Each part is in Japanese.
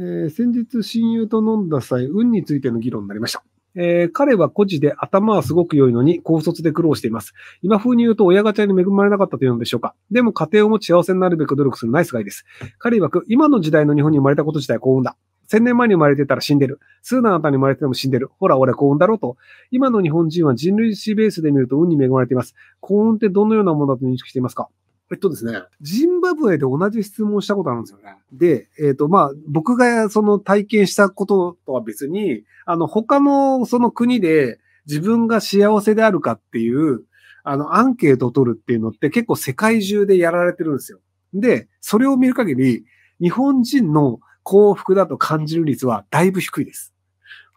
えー、先日親友と飲んだ際、運についての議論になりました。えー、彼は孤児で頭はすごく良いのに高卒で苦労しています。今風に言うと親ガチャに恵まれなかったというのでしょうか。でも家庭を持ち幸せになるべく努力するナイスガイです。彼曰く今の時代の日本に生まれたこと自体幸運だ。1000年前に生まれてたら死んでる。数年後に生まれても死んでる。ほら、俺幸運だろうと。今の日本人は人類史ベースで見ると運に恵まれています。幸運ってどのようなものだと認識していますかえっとですね、ジンバブエで同じ質問したことあるんですよね。で、えっ、ー、と、まあ、僕がその体験したこととは別に、あの、他のその国で自分が幸せであるかっていう、あの、アンケートを取るっていうのって結構世界中でやられてるんですよ。で、それを見る限り、日本人の幸福だと感じる率はだいぶ低いです。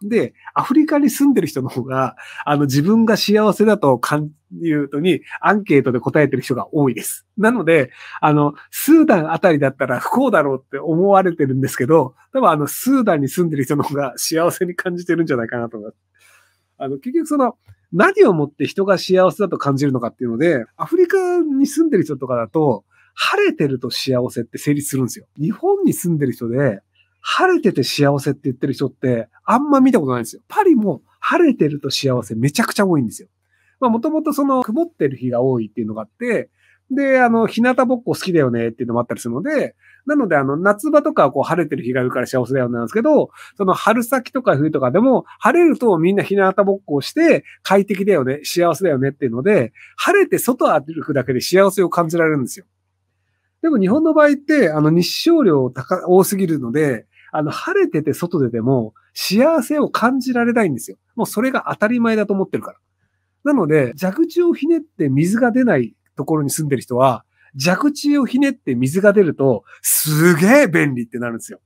で、アフリカに住んでる人の方が、あの、自分が幸せだと感じるとに、アンケートで答えてる人が多いです。なので、あの、スーダンあたりだったら不幸だろうって思われてるんですけど、多分あの、スーダンに住んでる人の方が幸せに感じてるんじゃないかなと思います。あの、結局その、何をもって人が幸せだと感じるのかっていうので、アフリカに住んでる人とかだと、晴れてると幸せって成立するんですよ。日本に住んでる人で、晴れてて幸せって言ってる人って、あんま見たことないんですよ。パリも晴れてると幸せめちゃくちゃ多いんですよ。まあもともとその曇ってる日が多いっていうのがあって、で、あの、日向ぼっこ好きだよねっていうのもあったりするので、なので、あの、夏場とかはこう晴れてる日がいるから幸せだよねなんですけど、その春先とか冬とかでも、晴れるとみんな日向ぼっこをして快適だよね、幸せだよねっていうので、晴れて外歩くだけで幸せを感じられるんですよ。でも日本の場合って、あの、日照量高、多すぎるので、あの、晴れてて外でても、幸せを感じられないんですよ。もうそれが当たり前だと思ってるから。なので、蛇口をひねって水が出ないところに住んでる人は、蛇口をひねって水が出ると、すげえ便利ってなるんですよ。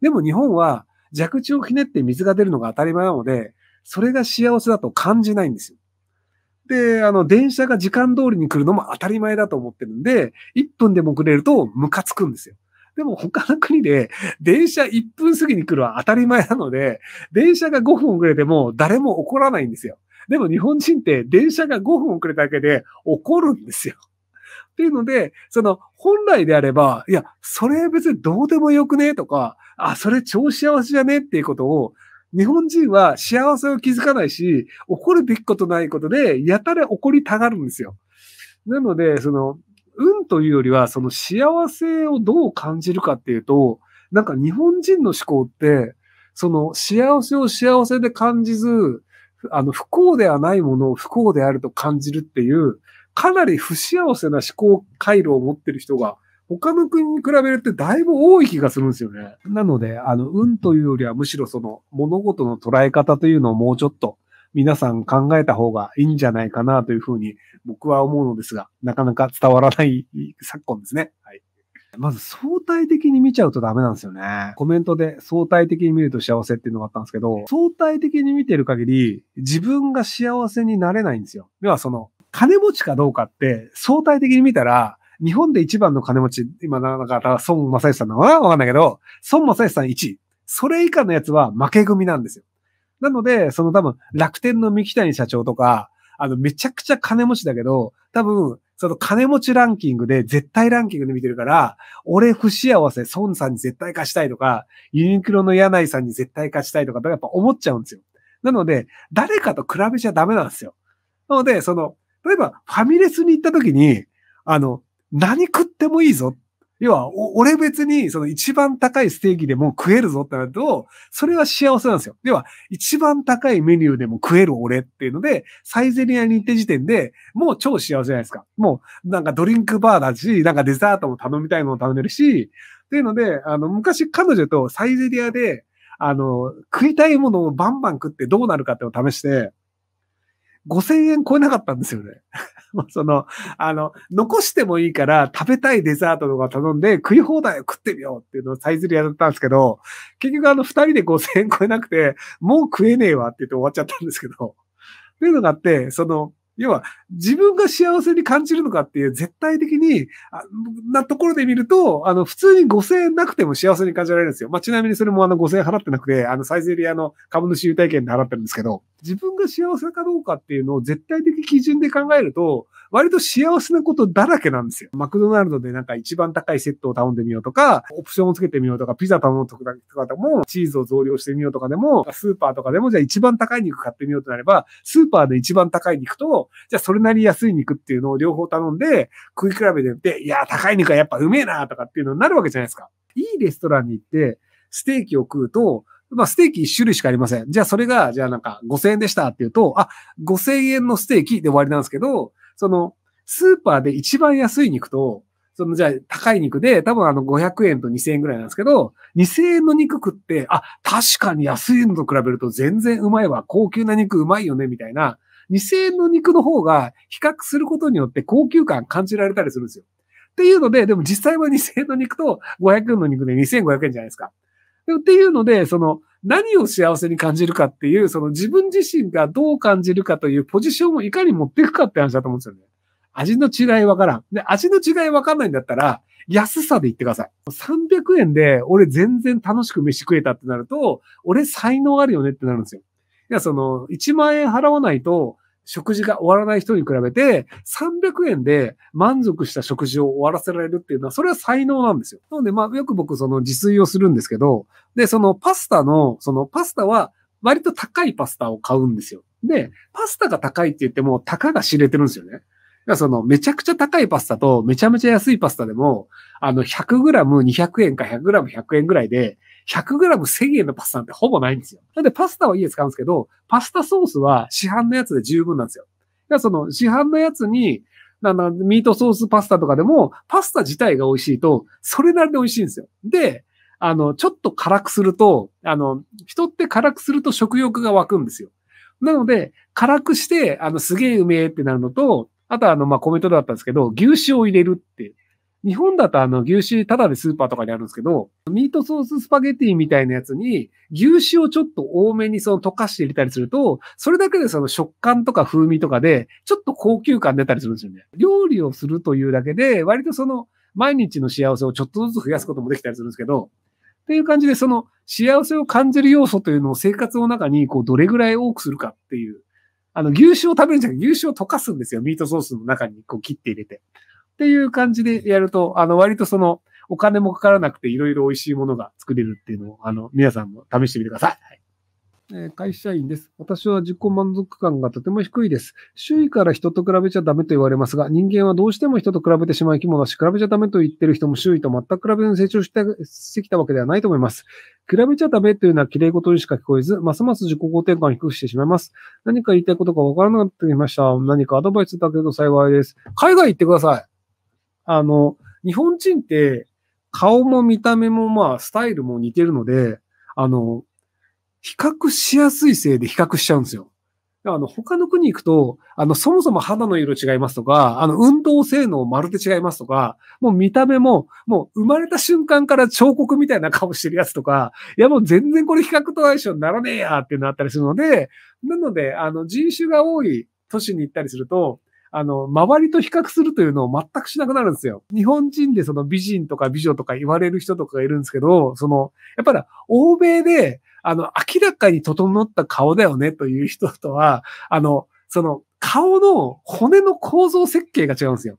でも日本は、蛇口をひねって水が出るのが当たり前なので、それが幸せだと感じないんですよ。で、あの、電車が時間通りに来るのも当たり前だと思ってるんで、1分でも遅れるとムカつくんですよ。でも他の国で電車1分過ぎに来るは当たり前なので、電車が5分遅れても誰も怒らないんですよ。でも日本人って電車が5分遅れただけで怒るんですよ。っていうので、その本来であれば、いや、それ別にどうでもよくねとか、あ、それ超幸せじゃねっていうことを、日本人は幸せを気づかないし、怒るべきことないことで、やたら怒りたがるんですよ。なので、その、運というよりは、その幸せをどう感じるかっていうと、なんか日本人の思考って、その幸せを幸せで感じず、あの、不幸ではないものを不幸であると感じるっていう、かなり不幸せな思考回路を持ってる人が、他の国に比べるってだいぶ多い気がするんですよね。なので、あの、運というよりはむしろその物事の捉え方というのをもうちょっと皆さん考えた方がいいんじゃないかなというふうに僕は思うのですが、なかなか伝わらない昨今ですね。はい。まず相対的に見ちゃうとダメなんですよね。コメントで相対的に見ると幸せっていうのがあったんですけど、相対的に見てる限り自分が幸せになれないんですよ。ではその金持ちかどうかって相対的に見たら日本で一番の金持ち、今なんか孫正義さんなのかなわかんないけど、孫正義さん1位。それ以下のやつは負け組なんですよ。なので、その多分、楽天の三木谷社長とか、あの、めちゃくちゃ金持ちだけど、多分、その金持ちランキングで絶対ランキングで見てるから、俺不幸せ、孫さんに絶対貸したいとか、ユニクロの柳井さんに絶対貸したいとか、やっぱ思っちゃうんですよ。なので、誰かと比べちゃダメなんですよ。なので、その、例えばファミレスに行った時に、あの、何食ってもいいぞ要は、俺別に、その一番高いステーキでも食えるぞってなると、それは幸せなんですよ。要は、一番高いメニューでも食える俺っていうので、サイゼリアに行った時点で、もう超幸せじゃないですか。もう、なんかドリンクバーだし、なんかデザートも頼みたいのを頼めるし、っていうので、あの、昔彼女とサイゼリアで、あの、食いたいものをバンバン食ってどうなるかってを試して、5000円超えなかったんですよね。その、あの、残してもいいから食べたいデザートとか頼んで食い放題を食ってみようっていうのをサイズアやったんですけど、結局あの二人で5000円超えなくて、もう食えねえわって言って終わっちゃったんですけど、っていうのがあって、その、要は、自分が幸せに感じるのかっていう絶対的に、なところで見ると、あの、普通に5000円なくても幸せに感じられるんですよ。まあ、ちなみにそれもあの5000円払ってなくて、あの、サイゼリアの株主優待券で払ってるんですけど、自分が幸せかどうかっていうのを絶対的基準で考えると、割と幸せなことだらけなんですよ。マクドナルドでなんか一番高いセットを頼んでみようとか、オプションをつけてみようとか、ピザ頼むとかでも、チーズを増量してみようとかでも、スーパーとかでも、じゃあ一番高い肉買ってみようとなれば、スーパーで一番高い肉と、じゃあそれなり安い肉っていうのを両方頼んで、食い比べてみて、いや、高い肉はやっぱうめえなとかっていうのになるわけじゃないですか。いいレストランに行って、ステーキを食うと、まあ、ステーキ一種類しかありません。じゃあ、それが、じゃあなんか、5000円でしたっていうと、あ、5000円のステーキで終わりなんですけど、その、スーパーで一番安い肉と、その、じゃあ、高い肉で、多分あの、500円と2000円ぐらいなんですけど、2000円の肉食って、あ、確かに安いのと比べると全然うまいわ、高級な肉うまいよね、みたいな、2000円の肉の方が比較することによって高級感感じられたりするんですよ。っていうので、でも実際は2000円の肉と500円の肉で2500円じゃないですか。っていうので、その何を幸せに感じるかっていう、その自分自身がどう感じるかというポジションをいかに持っていくかって話だと思うんですよね。味の違いわからん。で、味の違いわかんないんだったら、安さで言ってください。300円で俺全然楽しく飯食えたってなると、俺才能あるよねってなるんですよ。いや、その、1万円払わないと、食事が終わらない人に比べて、300円で満足した食事を終わらせられるっていうのは、それは才能なんですよ。なので、まあ、よく僕、その自炊をするんですけど、で、そのパスタの、そのパスタは、割と高いパスタを買うんですよ。で、パスタが高いって言っても、たかが知れてるんですよね。その、めちゃくちゃ高いパスタと、めちゃめちゃ安いパスタでも、あの、100g200 円か 100g100 円ぐらいで、100g1000 円のパスタなんてほぼないんですよ。なんで、パスタは家使うんですけど、パスタソースは市販のやつで十分なんですよ。だその、市販のやつに、なんだ、ミートソースパスタとかでも、パスタ自体が美味しいと、それなりで美味しいんですよ。で、あの、ちょっと辛くすると、あの、人って辛くすると食欲が湧くんですよ。なので、辛くして、あの、すげえうめえってなるのと、あとあの、ま、コメントだったんですけど、牛脂を入れるって。日本だとあの、牛脂ただでスーパーとかにあるんですけど、ミートソーススパゲティみたいなやつに、牛脂をちょっと多めにその溶かして入れたりすると、それだけでその食感とか風味とかで、ちょっと高級感出たりするんですよね。料理をするというだけで、割とその、毎日の幸せをちょっとずつ増やすこともできたりするんですけど、っていう感じで、その幸せを感じる要素というのを生活の中にこうどれぐらい多くするかっていうあの、牛脂を食べるんじゃなくて、牛脂を溶かすんですよ。ミートソースの中にこう切って入れて。っていう感じでやると、あの、割とその、お金もかからなくて、いろいろ美味しいものが作れるっていうのを、あの、皆さんも試してみてください。はいえ会社員です。私は自己満足感がとても低いです。周囲から人と比べちゃダメと言われますが、人間はどうしても人と比べてしまう生き物だし、比べちゃダメと言ってる人も周囲と全く比べずに成長してきたわけではないと思います。比べちゃダメというのは綺麗事にしか聞こえず、ますます自己肯定感を低くしてしまいます。何か言いたいことがわからなくなってきました。何かアドバイスいただけど幸いです。海外行ってください。あの、日本人って、顔も見た目もまあ、スタイルも似てるので、あの、比較しやすいせいで比較しちゃうんですよ。あの、他の国行くと、あの、そもそも肌の色違いますとか、あの、運動性能まるで違いますとか、もう見た目も、もう生まれた瞬間から彫刻みたいな顔してるやつとか、いやもう全然これ比較と相性にならねえやっていうのあったりするので、なので、あの、人種が多い都市に行ったりすると、あの、周りと比較するというのを全くしなくなるんですよ。日本人でその美人とか美女とか言われる人とかがいるんですけど、その、やっぱり欧米で、あの、明らかに整った顔だよねという人とは、あの、その顔の骨の構造設計が違うんですよ。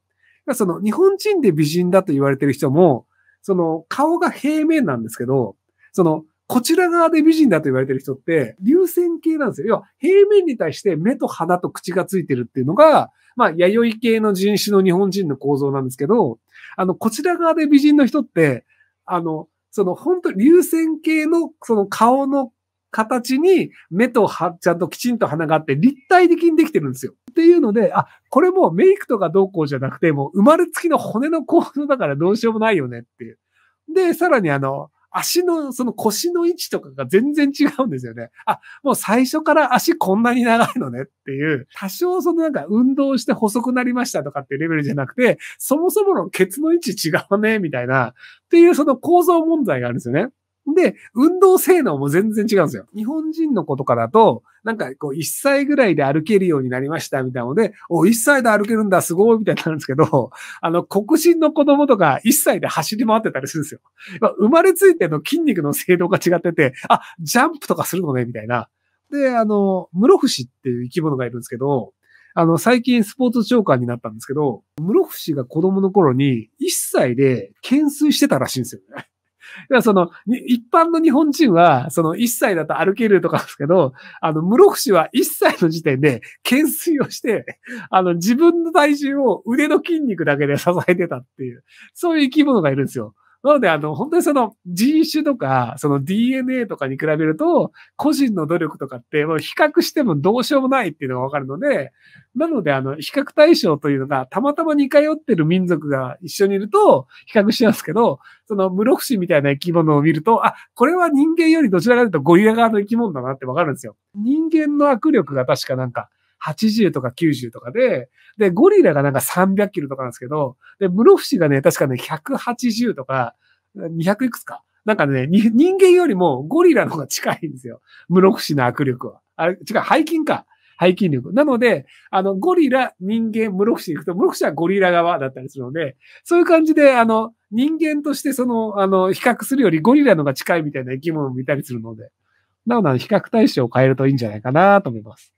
その日本人で美人だと言われてる人も、その顔が平面なんですけど、そのこちら側で美人だと言われてる人って、流線形なんですよ。要は平面に対して目と鼻と口がついてるっていうのが、まあ、弥生系の人種の日本人の構造なんですけど、あの、こちら側で美人の人って、あの、その本当流線形のその顔の形に目とはちゃんときちんと鼻があって立体的にできてるんですよ。っていうので、あ、これもうメイクとかどうこうじゃなくて、もう生まれつきの骨の構造だからどうしようもないよねっていう。で、さらにあの、足のその腰の位置とかが全然違うんですよね。あ、もう最初から足こんなに長いのねっていう、多少そのなんか運動して細くなりましたとかっていうレベルじゃなくて、そもそものケツの位置違うね、みたいな、っていうその構造問題があるんですよね。で、運動性能も全然違うんですよ。日本人の子とかだと、なんかこう1歳ぐらいで歩けるようになりましたみたいなので、お、1歳で歩けるんだ、すごいみたいになるんですけど、あの、黒人の子供とか1歳で走り回ってたりするんですよ。生まれついての筋肉の性能が違ってて、あ、ジャンプとかするのね、みたいな。で、あの、室伏っていう生き物がいるんですけど、あの、最近スポーツ長官になったんですけど、室伏が子供の頃に1歳で懸垂してたらしいんですよね。だその、一般の日本人は、その1歳だと歩けるとかですけど、あの、室伏は1歳の時点で懸垂をして、あの、自分の体重を腕の筋肉だけで支えてたっていう、そういう生き物がいるんですよ。なので、あの、本当にその人種とか、その DNA とかに比べると、個人の努力とかって、もう比較してもどうしようもないっていうのがわかるので、なので、あの、比較対象というのが、たまたま似通ってる民族が一緒にいると、比較しますけど、その、室伏みたいな生き物を見ると、あ、これは人間よりどちらかというとゴリラ側の生き物だなってわかるんですよ。人間の握力が確かなんか、80とか90とかで、で、ゴリラがなんか300キロとかなんですけど、で、室伏がね、確かね、180とか、200いくつか。なんかね、人間よりもゴリラの方が近いんですよ。室伏の握力は。あれ、違う、背筋か。背筋力。なので、あの、ゴリラ、人間、室伏行くと、室伏はゴリラ側だったりするので、そういう感じで、あの、人間としてその、あの、比較するよりゴリラのが近いみたいな生き物を見たりするので、なので、比較対象を変えるといいんじゃないかなと思います。